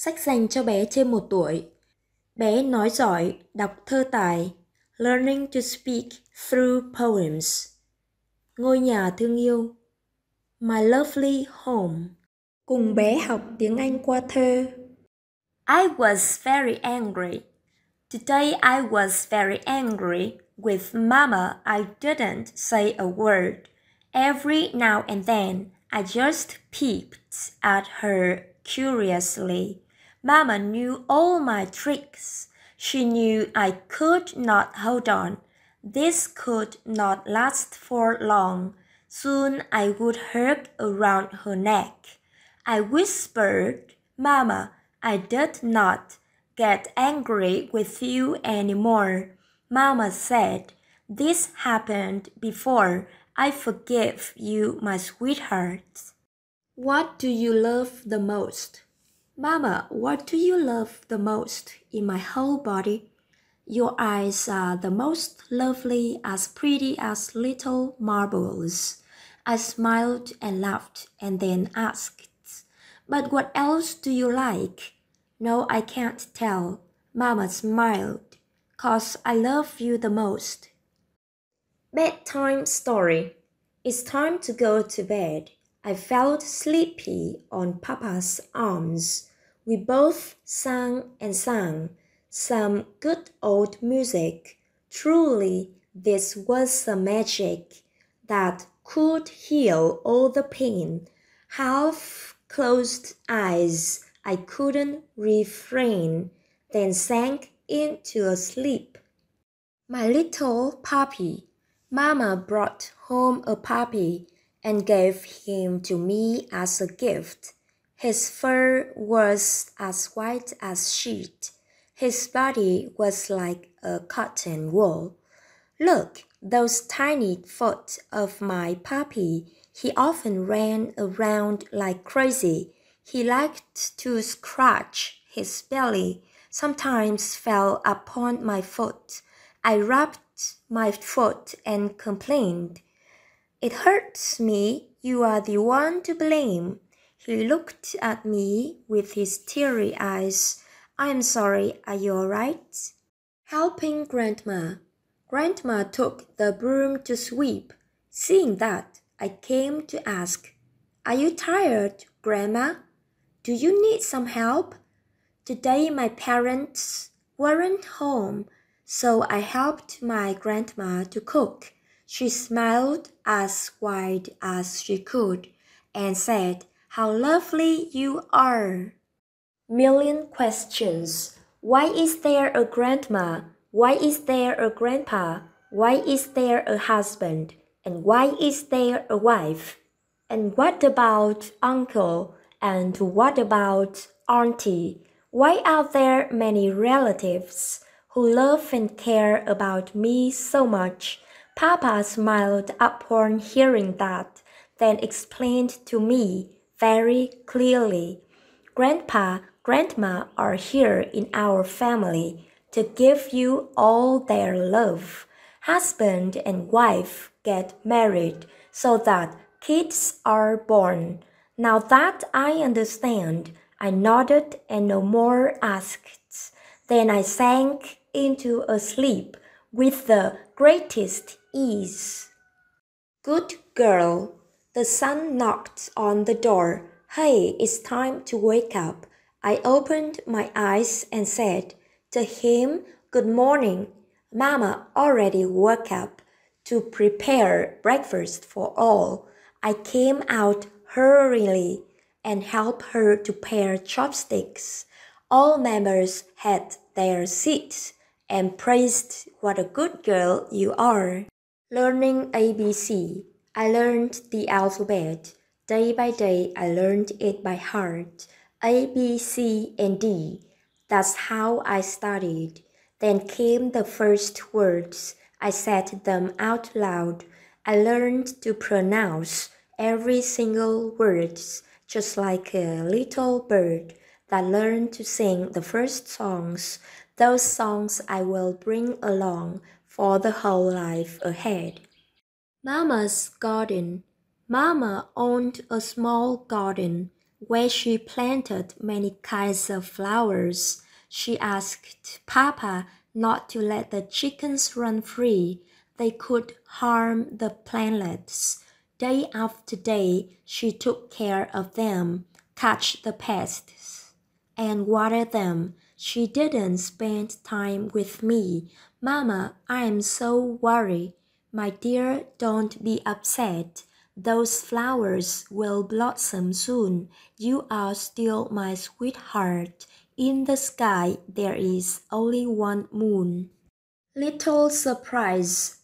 Sách dành cho bé trên một tuổi. Bé nói giỏi, đọc thơ tài. Learning to speak through poems. Ngôi nhà thương yêu. My lovely home. Cùng bé học tiếng Anh qua thơ. I was very angry. Today I was very angry. With Mama, I didn't say a word. Every now and then, I just peeped at her curiously. Mamma knew all my tricks. She knew I could not hold on. This could not last for long. Soon I would hug around her neck. I whispered, Mamma, I did not get angry with you anymore. Mamma said, This happened before. I forgive you, my sweetheart. What do you love the most? Mama, what do you love the most in my whole body? Your eyes are the most lovely, as pretty as little marbles. I smiled and laughed and then asked, But what else do you like? No, I can't tell. Mama smiled, cause I love you the most. Bedtime story. It's time to go to bed. I felt sleepy on Papa's arms. We both sang and sang some good old music. Truly, this was the magic that could heal all the pain. Half closed eyes, I couldn't refrain, then sank into a sleep. My little puppy. Mama brought home a puppy and gave him to me as a gift. His fur was as white as sheet. His body was like a cotton wool. Look, those tiny foot of my puppy. He often ran around like crazy. He liked to scratch his belly, sometimes fell upon my foot. I rubbed my foot and complained. It hurts me. You are the one to blame. He looked at me with his teary eyes. I am sorry. Are you all right? Helping Grandma. Grandma took the broom to sweep. Seeing that, I came to ask, Are you tired, Grandma? Do you need some help? Today my parents weren't home, so I helped my grandma to cook. She smiled as wide as she could and said, How lovely you are! Million questions. Why is there a grandma? Why is there a grandpa? Why is there a husband? And why is there a wife? And what about uncle? And what about auntie? Why are there many relatives who love and care about me so much? Papa smiled upon hearing that, then explained to me very clearly Grandpa, Grandma are here in our family to give you all their love. Husband and wife get married so that kids are born. Now that I understand, I nodded and no more asked. Then I sank into a sleep with the greatest ease. Good girl, the sun knocked on the door. Hey, it's time to wake up. I opened my eyes and said to him, Good morning. Mama already woke up to prepare breakfast for all. I came out hurriedly and helped her to pair chopsticks. All members had their seats and praised what a good girl you are. Learning ABC. I learned the alphabet. Day by day, I learned it by heart. A, B, C, and D. That's how I studied. Then came the first words. I said them out loud. I learned to pronounce every single word, just like a little bird that learned to sing the first songs those songs I will bring along for the whole life ahead. Mama's garden. Mama owned a small garden where she planted many kinds of flowers. She asked Papa not to let the chickens run free. They could harm the plants. Day after day, she took care of them, catch the pests, and water them. She didn't spend time with me. Mama, I'm so worried. My dear, don't be upset. Those flowers will blossom soon. You are still my sweetheart. In the sky, there is only one moon. Little surprise.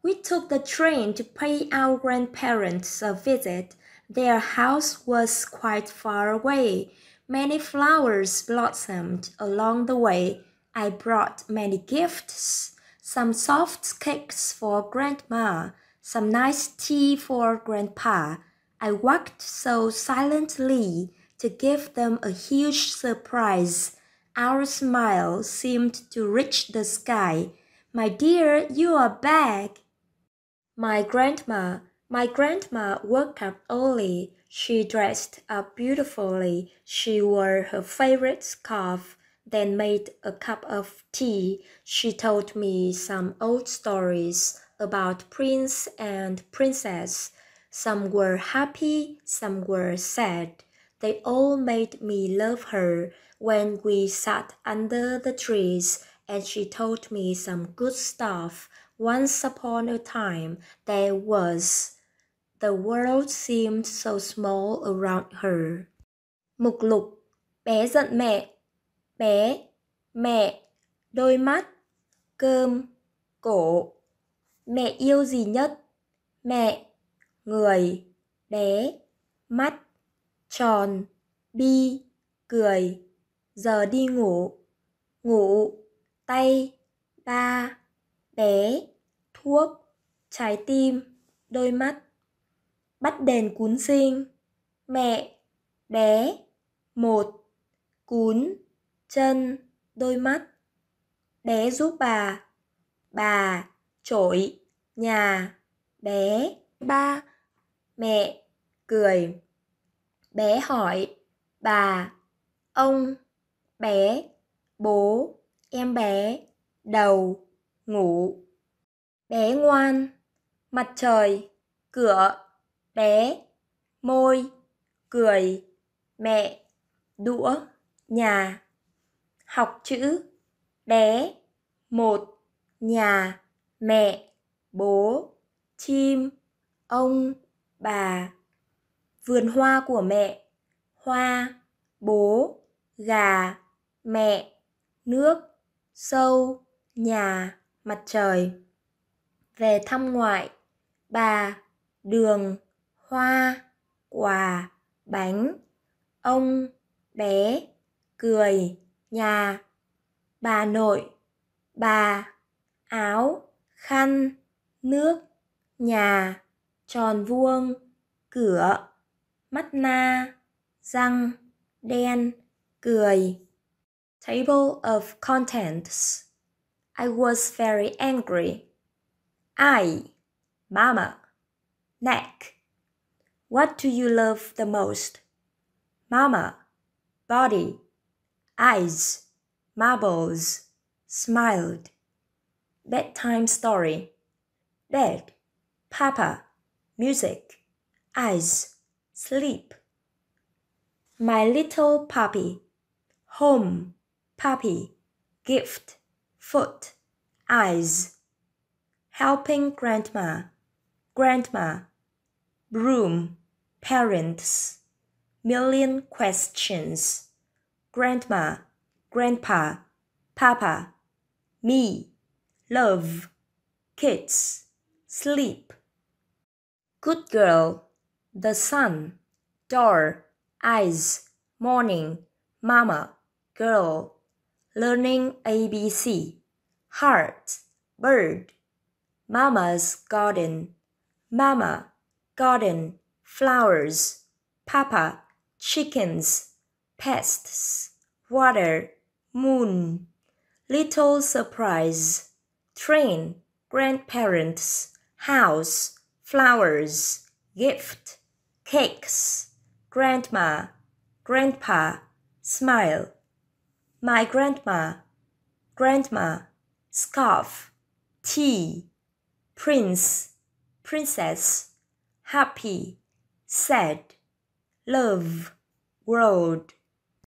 We took the train to pay our grandparents a visit. Their house was quite far away. Many flowers blossomed along the way. I brought many gifts, some soft cakes for grandma, some nice tea for grandpa. I walked so silently to give them a huge surprise. Our smile seemed to reach the sky. My dear, you are back. My grandma my grandma woke up early. She dressed up beautifully. She wore her favorite scarf, then made a cup of tea. She told me some old stories about prince and princess. Some were happy, some were sad. They all made me love her when we sat under the trees and she told me some good stuff. Once upon a time, there was. The world seemed so small around her. Mục lục Bé giận mẹ Bé Mẹ Đôi mắt Cơm Cổ Mẹ yêu gì nhất? Mẹ Người Bé Mắt Tròn Bi Cười Giờ đi ngủ Ngủ Tay Ba Bé Thuốc Trái tim Đôi mắt bắt đèn cuốn sinh mẹ bé một cuốn chân đôi mắt bé giúp bà bà chổi nhà bé ba mẹ cười bé hỏi bà ông bé bố em bé đầu ngủ bé ngoan mặt trời cửa bé môi cười mẹ đũa nhà học chữ bé một nhà mẹ bố chim ông bà vườn hoa của mẹ hoa bố gà mẹ nước sâu nhà mặt trời về thăm ngoại bà đường hoa quà bánh ông bé cười nhà bà nội bà áo khăn nước nhà tròn vuông cửa mắt na răng đen cười table of contents i was very angry i mama neck What do you love the most? Mama, body, eyes, marbles, smiled. Bedtime story. bed, papa, music, eyes, sleep. My little puppy, home, puppy, gift, foot, eyes. Helping grandma, grandma, broom parents, million questions, grandma, grandpa, papa, me, love, kids, sleep, good girl, the sun, door, eyes, morning, mama, girl, learning ABC, heart, bird, mama's garden, mama, garden, flowers, papa, chickens, pests, water, moon, little surprise, train, grandparents, house, flowers, gift, cakes, grandma, grandpa, smile, my grandma, grandma, scarf, tea, prince, princess, happy, said, love, world.